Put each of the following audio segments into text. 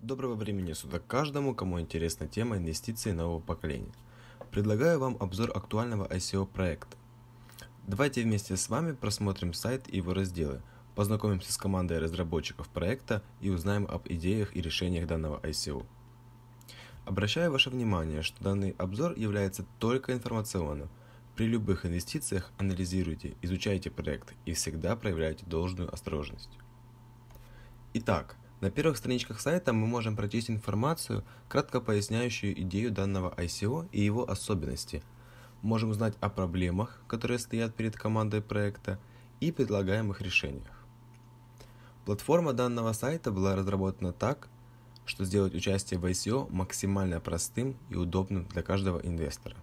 Доброго времени суток каждому, кому интересна тема инвестиций нового поколения. Предлагаю вам обзор актуального ICO проекта. Давайте вместе с вами просмотрим сайт и его разделы, познакомимся с командой разработчиков проекта и узнаем об идеях и решениях данного ICO. Обращаю ваше внимание, что данный обзор является только информационным. При любых инвестициях анализируйте, изучайте проект и всегда проявляйте должную осторожность. Итак, на первых страничках сайта мы можем прочесть информацию, кратко поясняющую идею данного ICO и его особенности. Можем узнать о проблемах, которые стоят перед командой проекта, и предлагаемых решениях. Платформа данного сайта была разработана так, что сделать участие в ICO максимально простым и удобным для каждого инвестора.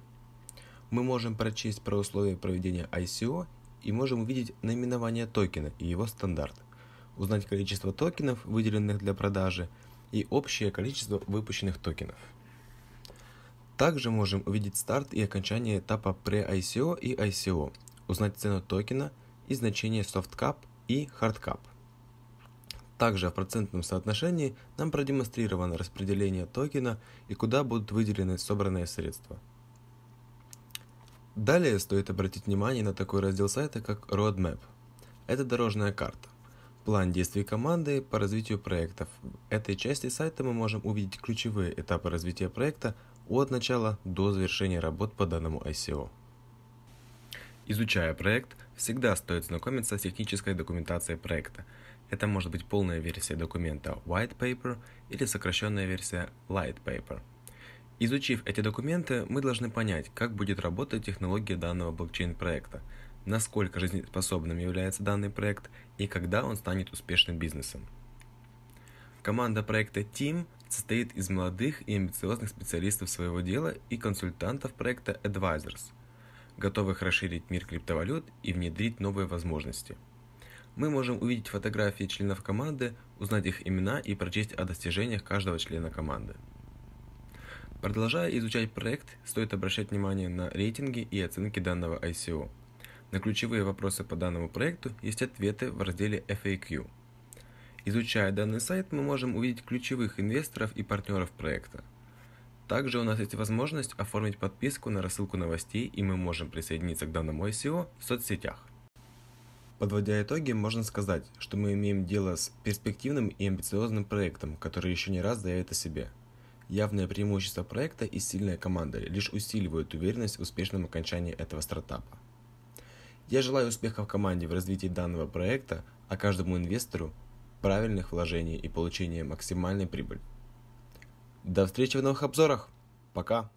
Мы можем прочесть про условия проведения ICO и можем увидеть наименование токена и его стандарт узнать количество токенов, выделенных для продажи, и общее количество выпущенных токенов. Также можем увидеть старт и окончание этапа pre-ICO и ICO, узнать цену токена и значение soft cap и hard cap. Также в процентном соотношении нам продемонстрировано распределение токена и куда будут выделены собранные средства. Далее стоит обратить внимание на такой раздел сайта, как Roadmap. Это дорожная карта план действий команды по развитию проектов. В этой части сайта мы можем увидеть ключевые этапы развития проекта от начала до завершения работ по данному ICO. Изучая проект, всегда стоит знакомиться с технической документацией проекта. Это может быть полная версия документа White Paper или сокращенная версия Light Paper. Изучив эти документы, мы должны понять, как будет работать технология данного блокчейн-проекта – насколько жизнеспособным является данный проект и когда он станет успешным бизнесом. Команда проекта Team состоит из молодых и амбициозных специалистов своего дела и консультантов проекта Advisors, готовых расширить мир криптовалют и внедрить новые возможности. Мы можем увидеть фотографии членов команды, узнать их имена и прочесть о достижениях каждого члена команды. Продолжая изучать проект, стоит обращать внимание на рейтинги и оценки данного ICO – на ключевые вопросы по данному проекту есть ответы в разделе FAQ. Изучая данный сайт, мы можем увидеть ключевых инвесторов и партнеров проекта. Также у нас есть возможность оформить подписку на рассылку новостей, и мы можем присоединиться к данному ICO в соцсетях. Подводя итоги, можно сказать, что мы имеем дело с перспективным и амбициозным проектом, который еще не раз заявит о себе. Явное преимущество проекта и сильная команда лишь усиливают уверенность в успешном окончании этого стартапа. Я желаю успехов команде в развитии данного проекта, а каждому инвестору правильных вложений и получения максимальной прибыли. До встречи в новых обзорах. Пока.